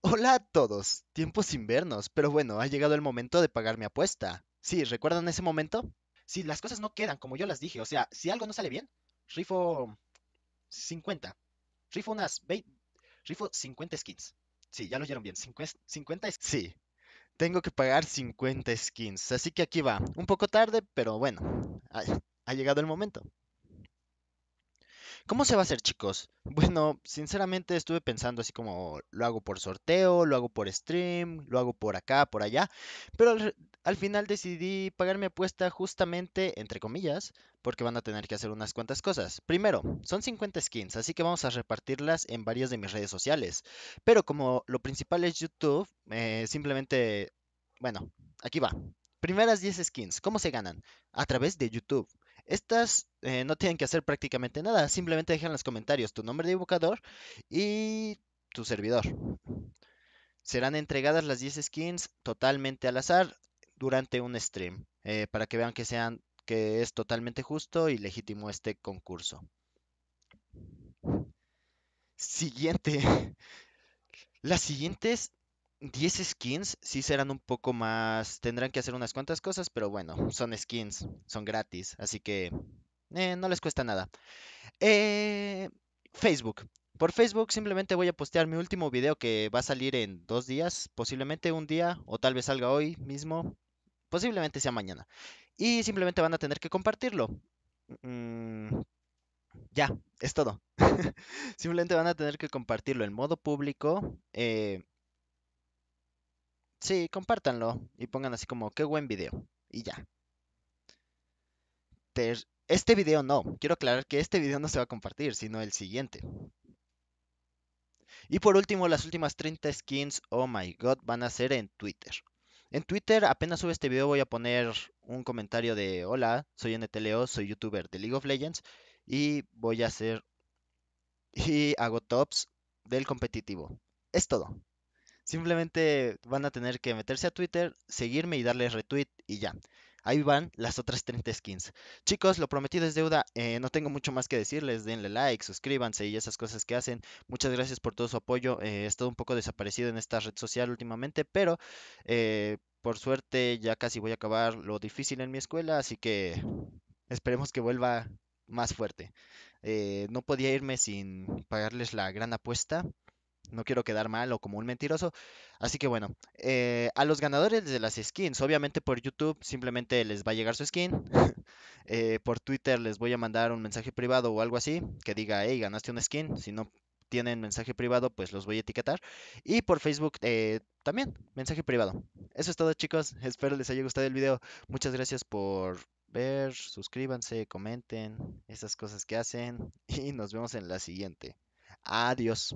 Hola a todos, Tiempo sin vernos, pero bueno, ha llegado el momento de pagar mi apuesta. Sí, ¿recuerdan ese momento? Sí, las cosas no quedan como yo las dije, o sea, si algo no sale bien, rifo 50. Rifo unas 20, rifo 50 skins. Sí, ya lo oyeron bien, 50, skins. Sí, tengo que pagar 50 skins, así que aquí va. Un poco tarde, pero bueno, ha llegado el momento. ¿Cómo se va a hacer, chicos? Bueno, sinceramente estuve pensando así como lo hago por sorteo, lo hago por stream, lo hago por acá, por allá, pero al, final decidí pagar mi apuesta justamente, entre comillas, porque van a tener que hacer unas cuantas cosas. Primero, son 50 skins, así que vamos a repartirlas en varias de mis redes sociales, pero como lo principal es YouTube, eh, simplemente, bueno, aquí va. Primeras 10 skins, ¿cómo se ganan? A través de YouTube. Estas eh, no tienen que hacer prácticamente nada, simplemente dejan en los comentarios tu nombre de invocador y tu servidor. Serán entregadas las 10 skins totalmente al azar durante un stream, eh, para que vean que, sean, que es totalmente justo y legítimo este concurso. Siguiente. Las siguientes 10 skins sí serán un poco más. Tendrán que hacer unas cuantas cosas, pero bueno, son skins, son gratis, así que eh, no les cuesta nada. Eh, Facebook. Por Facebook simplemente voy a postear mi último video que va a salir en dos días, posiblemente un día, o tal vez salga hoy mismo, posiblemente sea mañana. Y simplemente van a tener que compartirlo. Mm, ya, es todo. simplemente van a tener que compartirlo en modo público. Eh, Sí, compártanlo y pongan así como, qué buen video. Y ya. Este video no. Quiero aclarar que este video no se va a compartir, sino el siguiente. Y por último, las últimas 30 skins, oh my god, van a ser en Twitter. En Twitter, apenas sube este video, voy a poner un comentario de hola, soy NTLO, soy youtuber de League of Legends y voy a hacer y hago tops del competitivo. Es todo. Simplemente van a tener que meterse a Twitter, seguirme y darle retweet y ya. Ahí van las otras 30 skins. Chicos, lo prometido es deuda. Eh, no tengo mucho más que decirles. Denle like, suscríbanse y esas cosas que hacen. Muchas gracias por todo su apoyo. Eh, he estado un poco desaparecido en esta red social últimamente, pero eh, por suerte ya casi voy a acabar lo difícil en mi escuela, así que esperemos que vuelva más fuerte. no podía irme sin pagarles la gran apuesta no quiero quedar mal o como un mentiroso. Así que bueno, eh, a los ganadores de las skins, obviamente por YouTube simplemente les va a llegar su skin. Eh, por Twitter les voy a mandar un mensaje privado o algo así que diga, hey, ganaste una skin. Si no tienen mensaje privado, pues los voy a etiquetar. Y por Facebook eh, también, mensaje privado. Eso es todo chicos, espero les haya gustado el video. Muchas gracias por ver, suscríbanse, comenten, esas cosas que hacen. Y nos vemos en la siguiente. Adiós.